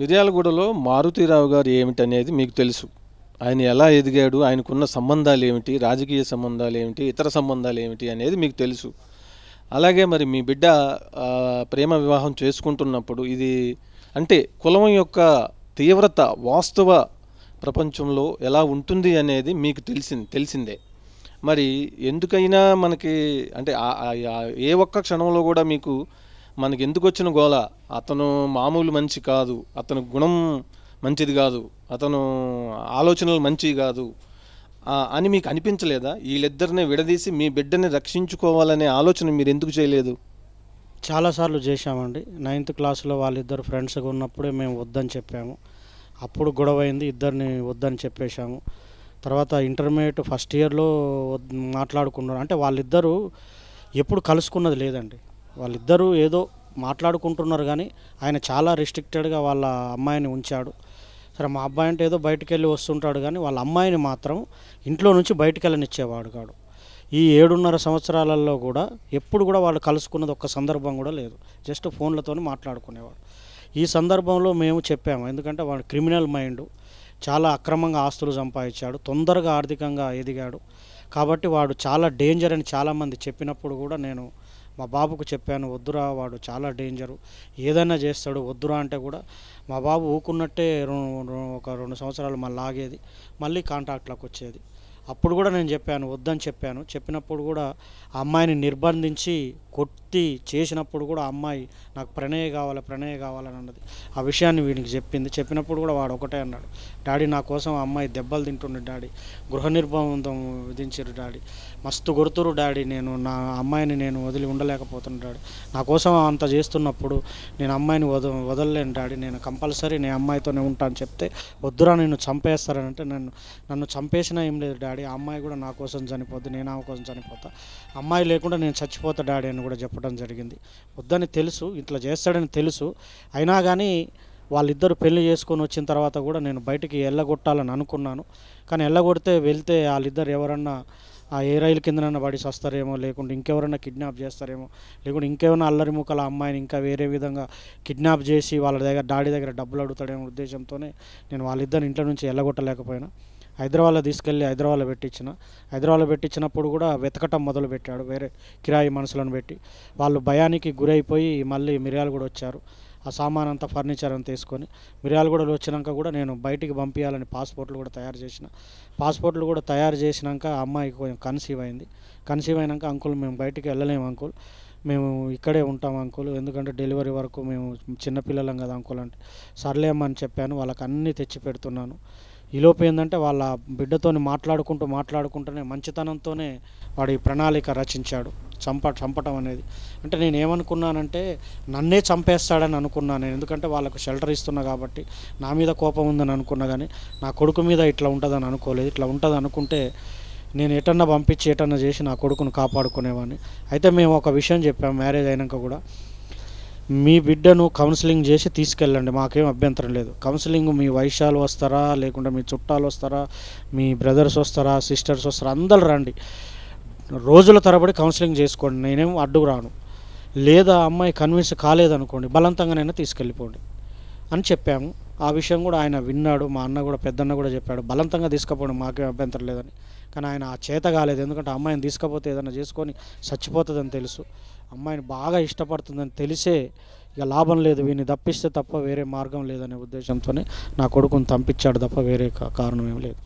మిర్యాలగూడలో మారుతీరావు గారు ఏమిటనేది మీకు తెలుసు ఆయన ఎలా ఎదిగాడు ఆయనకున్న సంబంధాలు ఏమిటి రాజకీయ సంబంధాలు ఏమిటి ఇతర సంబంధాలు ఏమిటి అనేది మీకు తెలుసు అలాగే మరి మీ బిడ్డ ప్రేమ వివాహం చేసుకుంటున్నప్పుడు ఇది అంటే కులం యొక్క తీవ్రత వాస్తవ ప్రపంచంలో ఎలా ఉంటుంది అనేది మీకు తెలిసింది తెలిసిందే మరి ఎందుకైనా మనకి అంటే ఏ ఒక్క క్షణంలో కూడా మీకు మనకి ఎందుకు వచ్చిన గోల అతను మామూలు మంచి కాదు అతను గుణం మంచిది కాదు అతను ఆలోచనలు మంచివి కాదు అని మీకు అనిపించలేదా వీళ్ళిద్దరిని విడదీసి మీ బిడ్డని రక్షించుకోవాలనే ఆలోచన మీరు ఎందుకు చేయలేదు చాలాసార్లు చేశామండి నైన్త్ క్లాస్లో వాళ్ళిద్దరు ఫ్రెండ్స్గా ఉన్నప్పుడే మేము వద్దని చెప్పాము అప్పుడు గొడవ అయింది ఇద్దరిని వద్దని చెప్పేశాము తర్వాత ఇంటర్మీడియట్ ఫస్ట్ ఇయర్లో మాట్లాడుకున్నారు అంటే వాళ్ళిద్దరూ ఎప్పుడు కలుసుకున్నది లేదండి వాళ్ళిద్దరూ ఏదో మాట్లాడుకుంటున్నారు కానీ ఆయన చాలా రిస్ట్రిక్టెడ్గా వాళ్ళ అమ్మాయిని ఉంచాడు సరే మా అబ్బాయి అంటే ఏదో బయటకు వెళ్ళి వస్తుంటాడు కానీ వాళ్ళ అమ్మాయిని మాత్రం ఇంట్లో నుంచి బయటకు వెళ్ళనిచ్చేవాడు కాడు ఈ ఏడున్నర సంవత్సరాలలో కూడా ఎప్పుడు కూడా వాళ్ళు కలుసుకున్నది ఒక్క సందర్భం కూడా లేదు జస్ట్ ఫోన్లతో మాట్లాడుకునేవాడు ఈ సందర్భంలో మేము చెప్పాము ఎందుకంటే వాడు క్రిమినల్ మైండ్ చాలా అక్రమంగా ఆస్తులు సంపాదించాడు తొందరగా ఆర్థికంగా ఎదిగాడు కాబట్టి వాడు చాలా డేంజర్ అని చాలామంది చెప్పినప్పుడు కూడా నేను మా బాబుకు చెప్పాను వద్దురా వాడు చాలా డేంజరు ఏదైనా చేస్తాడు వద్దురా అంటే కూడా మా బాబు ఊకున్నట్టే ఒక రెండు సంవత్సరాలు మళ్ళీ ఆగేది మళ్ళీ కాంటాక్ట్లోకి వచ్చేది అప్పుడు కూడా నేను చెప్పాను వద్దని చెప్పాను చెప్పినప్పుడు కూడా ఆ అమ్మాయిని నిర్బంధించి కొట్టి చేసినప్పుడు కూడా అమ్మాయి నాకు ప్రణయ కావాలి ప్రణయ కావాలని అన్నది ఆ విషయాన్ని వీనికి చెప్పింది చెప్పినప్పుడు కూడా వాడు ఒకటే అన్నాడు డాడీ నా కోసం ఆ అమ్మాయి దెబ్బలు తింటుండే డాడీ గృహ నిర్బంధం విధించారు డాడీ మస్తు గుర్తురు డాడీ నేను నా అమ్మాయిని నేను వదిలి ఉండలేకపోతున్నా డాడీ నా కోసం అంత చేస్తున్నప్పుడు నేను అమ్మాయిని వద వదలలేను డాడీ నేను కంపల్సరీ నేను అమ్మాయితోనే ఉంటాను చెప్తే వద్దురా నేను చంపేస్తారని అంటే నన్ను నన్ను చంపేసినా ఏం లేదు డాడీ ఆ అమ్మాయి కూడా నా కోసం చనిపోద్ది నేను ఆమె కోసం చనిపోతా అమ్మాయి లేకుండా నేను చచ్చిపోతా డాడీ అని కూడా చెప్పడం జరిగింది వద్దని తెలుసు ఇట్లా చేస్తాడని తెలుసు అయినా కానీ వాళ్ళిద్దరు పెళ్లి చేసుకొని వచ్చిన తర్వాత కూడా నేను బయటికి వెళ్ళగొట్టాలని అనుకున్నాను కానీ వెళ్ళగొడితే వెళ్తే వాళ్ళిద్దరు ఎవరన్నా ఆ ఏ రైలు కిందనన్నా పడి వస్తారేమో లేకుంటే ఇంకెవరన్నా కిడ్నాప్ చేస్తారేమో లేకుంటే ఇంకేమైనా అల్లరి ముఖల అమ్మాయిని ఇంకా వేరే విధంగా కిడ్నాప్ చేసి వాళ్ళ దగ్గర డాడీ దగ్గర డబ్బులు అడుగుతాడేమో ఉద్దేశంతోనే నేను వాళ్ళిద్దరిని ఇంట్లో నుంచి వెళ్ళగొట్టలేకపోయినా హైదరాబాద్లో తీసుకెళ్ళి హైదరాబాద్లో పెట్టించిన హైదరాబాద్లో పెట్టించినప్పుడు కూడా వెతకటం మొదలు పెట్టాడు వేరే కిరాయి మనుషులను పెట్టి వాళ్ళు భయానికి గురైపోయి మళ్ళీ మిరియాలు కూడా వచ్చారు ఆ సామాన్ అంతా ఫర్నిచర్ అంతా తీసుకొని కూడా వచ్చినాక కూడా నేను బయటికి పంపించాలని పాస్పోర్ట్లు కూడా తయారు చేసిన పాస్పోర్ట్లు కూడా తయారు చేసినాక అమ్మాయికి కొంచెం కన్సీవ్ అయింది కన్సీవ్ అయినాక అంకుల్ మేము బయటికి వెళ్ళలేము అంకుల్ మేము ఇక్కడే ఉంటాం అంకుల్ ఎందుకంటే డెలివరీ వరకు మేము చిన్నపిల్లలం కదా అంకుల్ అంటే సర్లేమని చెప్పాను వాళ్ళకి అన్నీ తెచ్చి పెడుతున్నాను ఈలోపు ఏంటంటే వాళ్ళ బిడ్డతోని మాట్లాడుకుంటూ మాట్లాడుకుంటూనే మంచితనంతోనే వాడి ప్రణాళిక రచించాడు చంప చంపటం అనేది అంటే నేను ఏమనుకున్నానంటే నన్నే చంపేస్తాడని అనుకున్నాను నేను ఎందుకంటే వాళ్ళకు షెల్టర్ ఇస్తున్నా కాబట్టి నా మీద కోపం ఉందని అనుకున్నా కానీ నా కొడుకు మీద ఇట్లా ఉంటుందని అనుకోలేదు ఇట్లా ఉంటుంది అనుకుంటే నేను ఎటన్నా పంపించి ఎటన్నా చేసి నా కొడుకును కాపాడుకునేవాడిని అయితే మేము ఒక విషయం చెప్పాము మ్యారేజ్ అయినాక కూడా మీ బిడ్డను కౌన్సిలింగ్ చేసి తీసుకెళ్ళండి మాకేం అభ్యంతరం లేదు కౌన్సిలింగ్ మీ వైశాలు వస్తారా లేకుంటే మీ చుట్టాలు వస్తారా మీ బ్రదర్స్ వస్తారా సిస్టర్స్ వస్తారా అందరు రండి రోజుల తరబడి కౌన్సిలింగ్ చేసుకోండి నేనేం అడ్డుకు రాను లేదా అమ్మాయి కన్విన్స్ కాలేదనుకోండి బలవంతంగానైనా తీసుకెళ్ళిపోండి అని చెప్పాము ఆ విషయం కూడా ఆయన విన్నాడు మా అన్న కూడా పెద్దన్న కూడా చెప్పాడు బలవంతంగా తీసుకుపోండి మాకేం అభ్యంతరం లేదని కానీ ఆయన ఆ చేత కాలేదు ఎందుకంటే అమ్మాయిని తీసుకపోతే ఏదైనా చేసుకొని చచ్చిపోతుందని తెలుసు అమ్మాయిని బాగా ఇష్టపడుతుందని తెలిసే ఇక లాభం లేదు వీని తప్పిస్తే తప్ప వేరే మార్గం లేదనే ఉద్దేశంతోనే నా కొడుకుని తంపించాడు తప్ప వేరే కారణం ఏం లేదు